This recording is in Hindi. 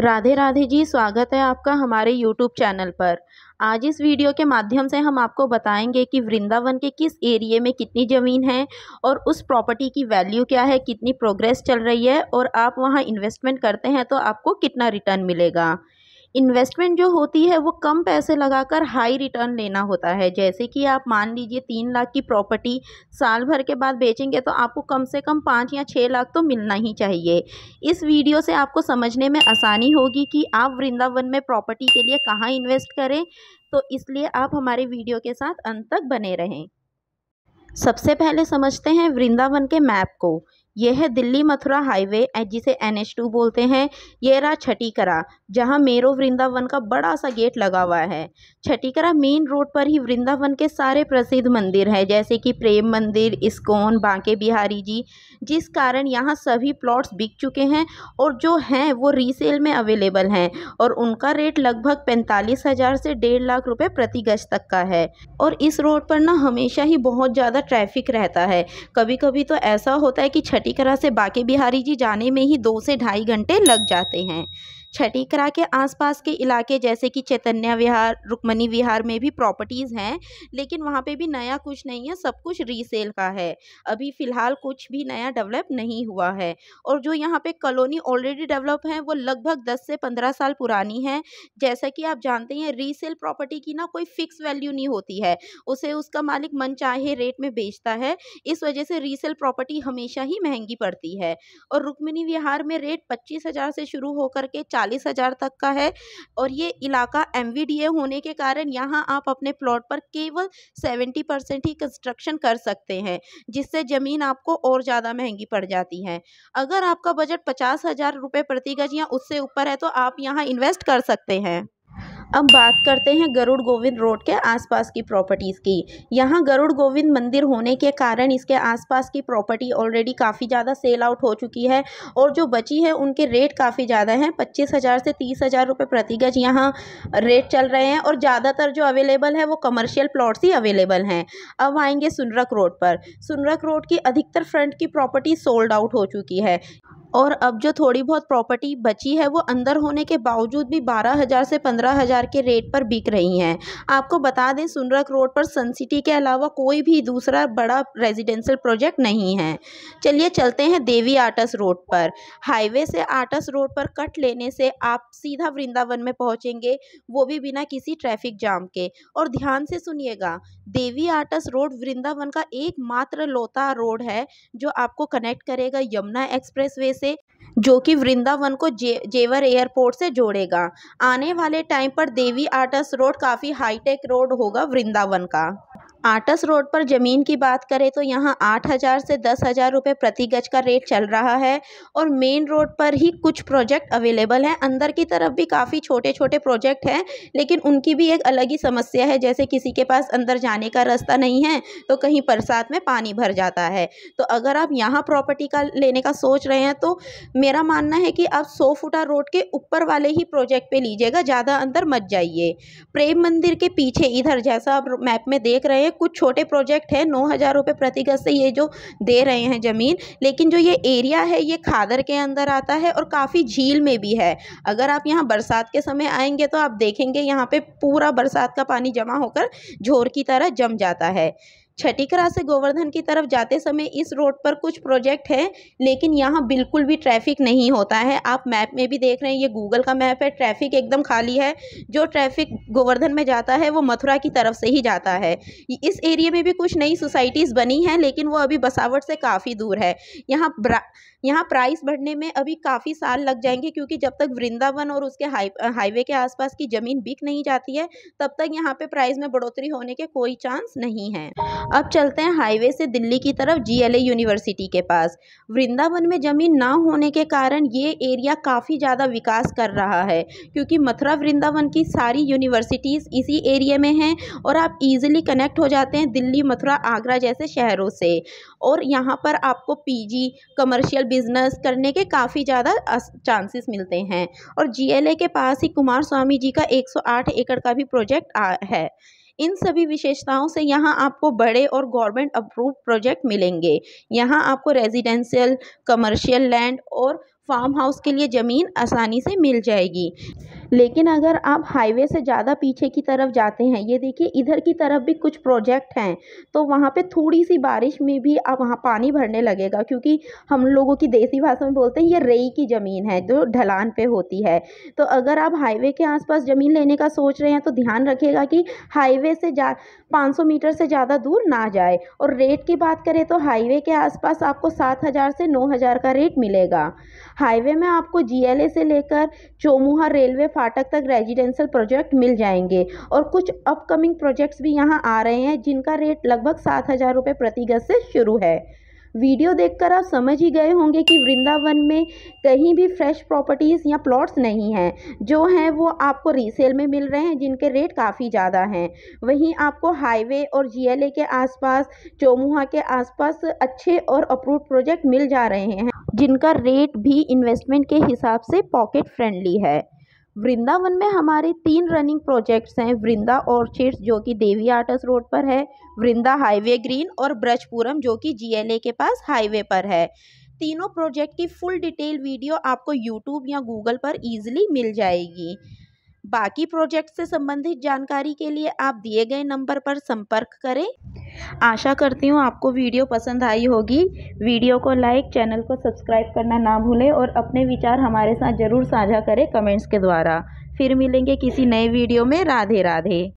राधे राधे जी स्वागत है आपका हमारे यूट्यूब चैनल पर आज इस वीडियो के माध्यम से हम आपको बताएंगे कि वृंदावन के किस एरिए में कितनी ज़मीन है और उस प्रॉपर्टी की वैल्यू क्या है कितनी प्रोग्रेस चल रही है और आप वहाँ इन्वेस्टमेंट करते हैं तो आपको कितना रिटर्न मिलेगा इन्वेस्टमेंट जो होती है वो कम पैसे लगाकर हाई रिटर्न लेना होता है जैसे कि आप मान लीजिए तीन लाख की प्रॉपर्टी साल भर के बाद बेचेंगे तो आपको कम से कम पाँच या छः लाख तो मिलना ही चाहिए इस वीडियो से आपको समझने में आसानी होगी कि आप वृंदावन में प्रॉपर्टी के लिए कहाँ इन्वेस्ट करें तो इसलिए आप हमारे वीडियो के साथ अंत तक बने रहें सबसे पहले समझते हैं वृंदावन के मैप को यह है दिल्ली मथुरा हाईवे जिसे एन एच टू बोलते हैं ये रहा छठीकरा जहाँ मेरो वृंदावन का बड़ा सा गेट लगा हुआ है छठीकरा मेन रोड पर ही वृंदावन के सारे प्रसिद्ध मंदिर हैं जैसे कि प्रेम मंदिर इस्कोन बांके बिहारी जी जिस कारण यहाँ सभी प्लॉट्स बिक चुके हैं और जो हैं वो रीसेल में अवेलेबल हैं और उनका रेट लगभग पैंतालीस हज़ार से डेढ़ लाख रुपये प्रति गज तक का है और इस रोड पर ना हमेशा ही बहुत ज़्यादा ट्रैफिक रहता है कभी कभी तो ऐसा होता है कि छठी इसी तरह से बाके बिहारी जी जाने में ही दो से ढाई घंटे लग जाते हैं छठी करा के आसपास के इलाके जैसे कि चैतन्य विहार रुक्मणी विहार में भी प्रॉपर्टीज़ हैं लेकिन वहाँ पे भी नया कुछ नहीं है सब कुछ रीसेल का है अभी फ़िलहाल कुछ भी नया डेवलप नहीं हुआ है और जो यहाँ पे कॉलोनी ऑलरेडी डेवलप है वो लगभग दस से पंद्रह साल पुरानी है जैसा कि आप जानते हैं रीसेल प्रॉपर्टी की ना कोई फ़िक्स वैल्यू नहीं होती है उसे उसका मालिक मन चाहे रेट में बेचता है इस वजह से रीसेल प्रॉपर्टी हमेशा ही महंगी पड़ती है और रुक्मिणी विहार में रेट पच्चीस हज़ार से शुरू होकर के चालीस हज़ार तक का है और ये इलाका एम होने के कारण यहाँ आप अपने प्लॉट पर केवल सेवेंटी परसेंट ही कंस्ट्रक्शन कर सकते हैं जिससे ज़मीन आपको और ज़्यादा महंगी पड़ जाती है अगर आपका बजट पचास हज़ार रुपये प्रति गज या उससे ऊपर है तो आप यहाँ इन्वेस्ट कर सकते हैं अब बात करते हैं गरुड़ गोविंद रोड के आसपास की प्रॉपर्टीज़ की यहाँ गरुड़ गोविंद मंदिर होने के कारण इसके आसपास की प्रॉपर्टी ऑलरेडी काफ़ी ज़्यादा सेल आउट हो चुकी है और जो बची है उनके रेट काफ़ी ज़्यादा हैं पच्चीस हज़ार से तीस हज़ार रुपये प्रति गज यहाँ रेट चल रहे हैं और ज़्यादातर जो अवेलेबल है वो कमर्शियल प्लॉट्स ही अवेलेबल हैं अब आएंगे सुनरक रोड पर सुनरक रोड की अधिकतर फ्रंट की प्रॉपर्टी सोल्ड आउट हो चुकी है और अब जो थोड़ी बहुत प्रॉपर्टी बची है वो अंदर होने के बावजूद भी बारह हज़ार से पंद्रह हज़ार के रेट पर बिक रही हैं आपको बता दें सुनरक रोड पर सन सिटी के अलावा कोई भी दूसरा बड़ा रेजिडेंशियल प्रोजेक्ट नहीं है चलिए चलते हैं देवी आटस रोड पर हाईवे से आटस रोड पर कट लेने से आप सीधा वृंदावन में पहुँचेंगे वो भी बिना किसी ट्रैफिक जाम के और ध्यान से सुनिएगा देवी आटस रोड वृंदावन का एकमात्र लोता रोड है जो आपको कनेक्ट करेगा यमुना एक्सप्रेस वे से जो कि वृंदावन को जे, जेवर एयरपोर्ट से जोड़ेगा आने वाले टाइम पर देवी आटस रोड काफ़ी हाईटेक रोड होगा वृंदावन का आटस रोड पर ज़मीन की बात करें तो यहाँ आठ हज़ार से दस हज़ार रुपये प्रति गज का रेट चल रहा है और मेन रोड पर ही कुछ प्रोजेक्ट अवेलेबल हैं अंदर की तरफ भी काफ़ी छोटे छोटे प्रोजेक्ट हैं लेकिन उनकी भी एक अलग ही समस्या है जैसे किसी के पास अंदर जाने का रास्ता नहीं है तो कहीं बरसात में पानी भर जाता है तो अगर आप यहाँ प्रॉपर्टी का लेने का सोच रहे हैं तो मेरा मानना है कि आप सौ फुटा रोड के ऊपर वाले ही प्रोजेक्ट पर लीजिएगा ज़्यादा अंदर मत जाइए प्रेम मंदिर के पीछे इधर जैसा आप मैप में देख रहे हैं है कुछ छोटे प्रोजेक्ट हैं नौ हज़ार रुपये प्रति गज से ये जो दे रहे हैं ज़मीन लेकिन जो ये एरिया है ये खादर के अंदर आता है और काफ़ी झील में भी है अगर आप यहाँ बरसात के समय आएंगे तो आप देखेंगे यहाँ पे पूरा बरसात का पानी जमा होकर झोर की तरह जम जाता है छठीकरा से गोवर्धन की तरफ जाते समय इस रोड पर कुछ प्रोजेक्ट है लेकिन यहाँ बिल्कुल भी ट्रैफिक नहीं होता है आप मैप में भी देख रहे हैं ये गूगल का मैप है ट्रैफिक एकदम खाली है जो ट्रैफिक गोवर्धन में जाता है वो मथुरा की तरफ से ही जाता है इस एरिए में भी कुछ नई सोसाइटीज़ बनी हैं लेकिन वो अभी बसावट से काफ़ी दूर है यहाँ यहाँ प्राइस बढ़ने में अभी काफ़ी साल लग जाएंगे क्योंकि जब तक वृंदावन और उसके हाई हाईवे के आसपास की ज़मीन बिक नहीं जाती है तब तक यहाँ पे प्राइस में बढ़ोतरी होने के कोई चांस नहीं है अब चलते हैं हाईवे से दिल्ली की तरफ जीएलए यूनिवर्सिटी के पास वृंदावन में ज़मीन ना होने के कारण ये एरिया काफ़ी ज़्यादा विकास कर रहा है क्योंकि मथुरा वृंदावन की सारी यूनिवर्सिटीज़ इसी एरिया में हैं और आप इजीली कनेक्ट हो जाते हैं दिल्ली मथुरा आगरा जैसे शहरों से और यहाँ पर आपको जी कमर्शियल बिजनेस करने के काफ़ी ज़्यादा चांसेस मिलते हैं और ए के पास ही कुमार स्वामी जी का आठ एकड़ का भी प्रोजेक्ट है इन सभी विशेषताओं से यहाँ आपको बड़े और गवर्नमेंट अप्रूव प्रोजेक्ट मिलेंगे यहाँ आपको रेजिडेंशियल कमर्शियल लैंड और फार्म हाउस के लिए ज़मीन आसानी से मिल जाएगी लेकिन अगर आप हाईवे से ज़्यादा पीछे की तरफ जाते हैं ये देखिए इधर की तरफ भी कुछ प्रोजेक्ट हैं तो वहाँ पे थोड़ी सी बारिश में भी आप वहाँ पानी भरने लगेगा क्योंकि हम लोगों की देसी भाषा में बोलते हैं ये रेई की ज़मीन है जो ढलान पर होती है तो अगर आप हाईवे के आसपास ज़मीन लेने का सोच रहे हैं तो ध्यान रखिएगा कि हाईवे से जा सौ मीटर से ज़्यादा दूर ना जाए और रेट की बात करें तो हाईवे के आसपास आपको हजार से हज़ार का रेट मिलेगा हाईवे में आपको जीएलए से लेकर चोमुहा रेलवे फाटक तक रेजिडेंशियल प्रोजेक्ट मिल जाएंगे और कुछ अपकमिंग प्रोजेक्ट्स भी यहाँ आ रहे हैं जिनका रेट लगभग सात हज़ार रुपये प्रति गज से शुरू है वीडियो देखकर आप समझ ही गए होंगे कि वृंदावन में कहीं भी फ्रेश प्रॉपर्टीज़ या प्लॉट्स नहीं हैं जो हैं वो आपको रीसेल में मिल रहे हैं जिनके रेट काफ़ी ज़्यादा हैं वहीं आपको हाईवे और जीएलए के आसपास चोमुहा के आसपास अच्छे और अप्रूव प्रोजेक्ट मिल जा रहे हैं जिनका रेट भी इन्वेस्टमेंट के हिसाब से पॉकेट फ्रेंडली है वृंदावन में हमारे तीन रनिंग प्रोजेक्ट्स हैं वृंदा ऑर्चिड्स जो कि देवी आर्टस रोड पर है वृंदा हाईवे ग्रीन और ब्रजपुरम जो कि जीएलए के पास हाईवे पर है तीनों प्रोजेक्ट की फुल डिटेल वीडियो आपको यूट्यूब या गूगल पर ईजिली मिल जाएगी बाकी प्रोजेक्ट से संबंधित जानकारी के लिए आप दिए गए नंबर पर संपर्क करें आशा करती हूँ आपको वीडियो पसंद आई होगी वीडियो को लाइक चैनल को सब्सक्राइब करना ना भूलें और अपने विचार हमारे साथ ज़रूर साझा करें कमेंट्स के द्वारा फिर मिलेंगे किसी नए वीडियो में राधे राधे